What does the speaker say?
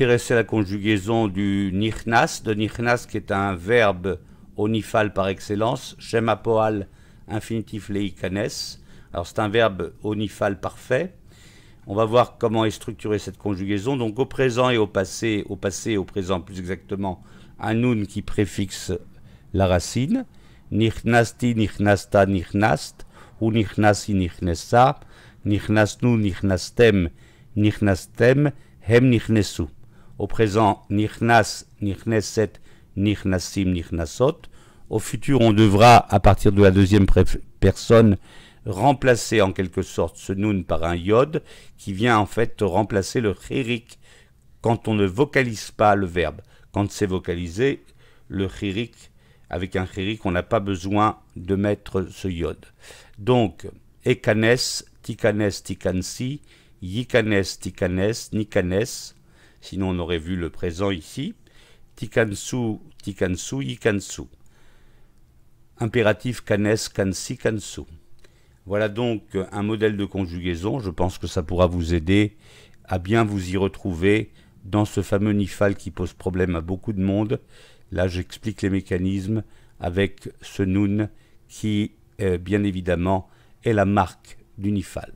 s'intéresser à la conjugaison du nichnas, de nichnas qui est un verbe onifal par excellence, poal infinitif leikanes. Alors c'est un verbe onifal parfait. On va voir comment est structurée cette conjugaison. Donc au présent et au passé, au passé au présent plus exactement, un nun qui préfixe la racine. Nichnasti, nichnasta, nichnast, ou nichnasi, nichnessa, nichnasnu, nichnastem, nichnastem, hem nichnesu au présent Nihnas, Nichneset, Nihnasim, Nihnasot. Au futur, on devra, à partir de la deuxième personne, remplacer en quelque sorte ce Nun par un Yod qui vient en fait remplacer le Chirik quand on ne vocalise pas le verbe. Quand c'est vocalisé, le Chirik, avec un Chirik, on n'a pas besoin de mettre ce Yod. Donc, Ekanes, Tikanes, Tikansi, Yikanes, Tikanes, Nikanes, sinon on aurait vu le présent ici. Tikansu, Tikansu, Yikansu. Impératif Kanes, Kansi, Kansu. Voilà donc un modèle de conjugaison. Je pense que ça pourra vous aider à bien vous y retrouver dans ce fameux nifal qui pose problème à beaucoup de monde. Là, j'explique les mécanismes avec ce noun qui, euh, bien évidemment, est la marque du nifal.